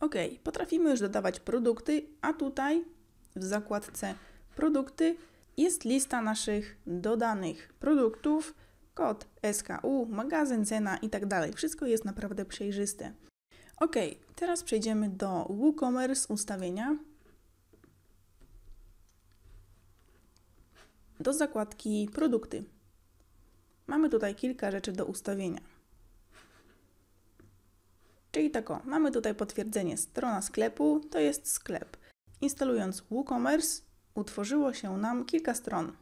Ok, potrafimy już dodawać produkty, a tutaj w zakładce produkty jest lista naszych dodanych produktów, kod SKU, magazyn, cena itd. Tak Wszystko jest naprawdę przejrzyste. Ok, teraz przejdziemy do WooCommerce ustawienia. Do zakładki produkty. Mamy tutaj kilka rzeczy do ustawienia. Czyli tak o, mamy tutaj potwierdzenie strona sklepu, to jest sklep. Instalując WooCommerce utworzyło się nam kilka stron.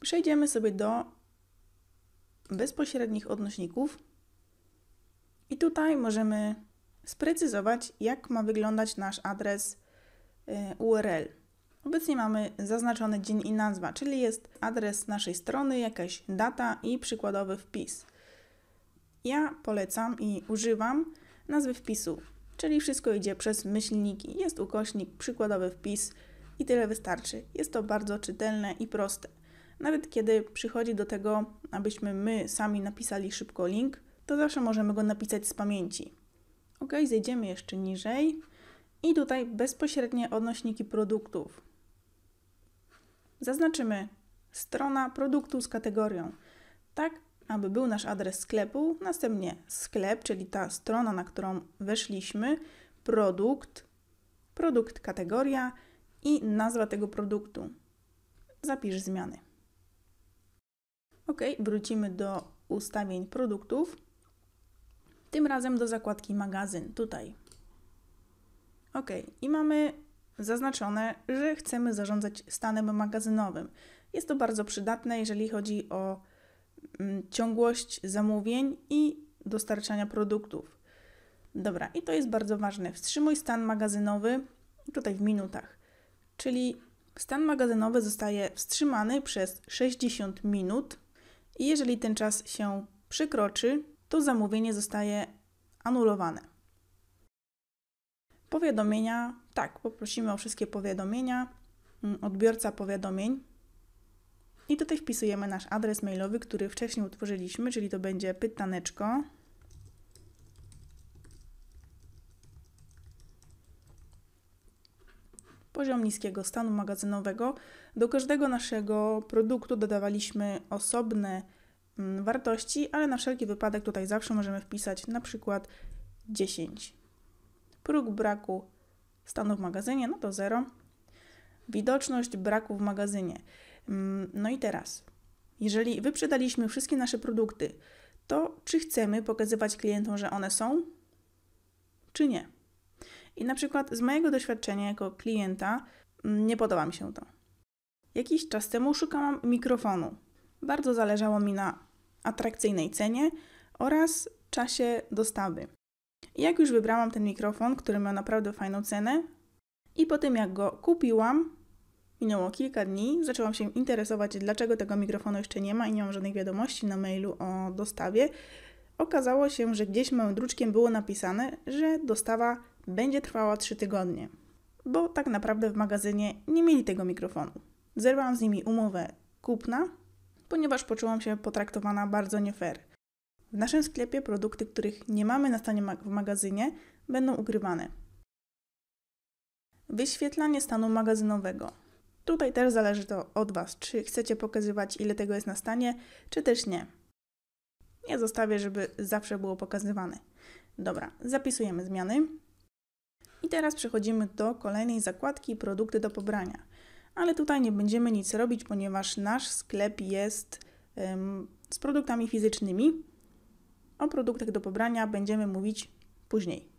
Przejdziemy sobie do bezpośrednich odnośników i tutaj możemy sprecyzować, jak ma wyglądać nasz adres y, URL. Obecnie mamy zaznaczony dzień i nazwa, czyli jest adres naszej strony, jakaś data i przykładowy wpis. Ja polecam i używam nazwy wpisu, czyli wszystko idzie przez myślniki. Jest ukośnik, przykładowy wpis i tyle wystarczy. Jest to bardzo czytelne i proste. Nawet kiedy przychodzi do tego, abyśmy my sami napisali szybko link, to zawsze możemy go napisać z pamięci. Ok, zejdziemy jeszcze niżej i tutaj bezpośrednie odnośniki produktów. Zaznaczymy strona produktu z kategorią. Tak aby był nasz adres sklepu, następnie sklep, czyli ta strona, na którą weszliśmy, produkt, produkt kategoria i nazwa tego produktu. Zapisz zmiany. Ok, wrócimy do ustawień produktów. Tym razem do zakładki magazyn, tutaj. Ok, i mamy zaznaczone, że chcemy zarządzać stanem magazynowym. Jest to bardzo przydatne, jeżeli chodzi o Mm, ciągłość zamówień i dostarczania produktów. Dobra, i to jest bardzo ważne. Wstrzymuj stan magazynowy tutaj w minutach, czyli stan magazynowy zostaje wstrzymany przez 60 minut i jeżeli ten czas się przekroczy, to zamówienie zostaje anulowane. Powiadomienia, tak, poprosimy o wszystkie powiadomienia. Mm, odbiorca powiadomień i tutaj wpisujemy nasz adres mailowy, który wcześniej utworzyliśmy, czyli to będzie pytaneczko poziom niskiego stanu magazynowego. Do każdego naszego produktu dodawaliśmy osobne mm, wartości, ale na wszelki wypadek tutaj zawsze możemy wpisać na przykład 10. Próg braku stanu w magazynie, no to 0. Widoczność braku w magazynie. Mm, no i teraz, jeżeli wyprzedaliśmy wszystkie nasze produkty, to czy chcemy pokazywać klientom, że one są, czy nie? I na przykład z mojego doświadczenia jako klienta mm, nie podoba mi się to. Jakiś czas temu szukałam mikrofonu. Bardzo zależało mi na atrakcyjnej cenie oraz czasie dostawy. I jak już wybrałam ten mikrofon, który miał naprawdę fajną cenę, i po tym jak go kupiłam, Minęło kilka dni, zaczęłam się interesować, dlaczego tego mikrofonu jeszcze nie ma i nie mam żadnych wiadomości na mailu o dostawie. Okazało się, że gdzieś małym druczkiem było napisane, że dostawa będzie trwała 3 tygodnie, bo tak naprawdę w magazynie nie mieli tego mikrofonu. Zerwałam z nimi umowę kupna, ponieważ poczułam się potraktowana bardzo nie fair. W naszym sklepie produkty, których nie mamy na stanie w magazynie, będą ukrywane. Wyświetlanie stanu magazynowego. Tutaj też zależy to od Was, czy chcecie pokazywać, ile tego jest na stanie, czy też nie. Ja zostawię, żeby zawsze było pokazywane. Dobra, zapisujemy zmiany. I teraz przechodzimy do kolejnej zakładki produkty do pobrania. Ale tutaj nie będziemy nic robić, ponieważ nasz sklep jest ym, z produktami fizycznymi. O produktach do pobrania będziemy mówić później.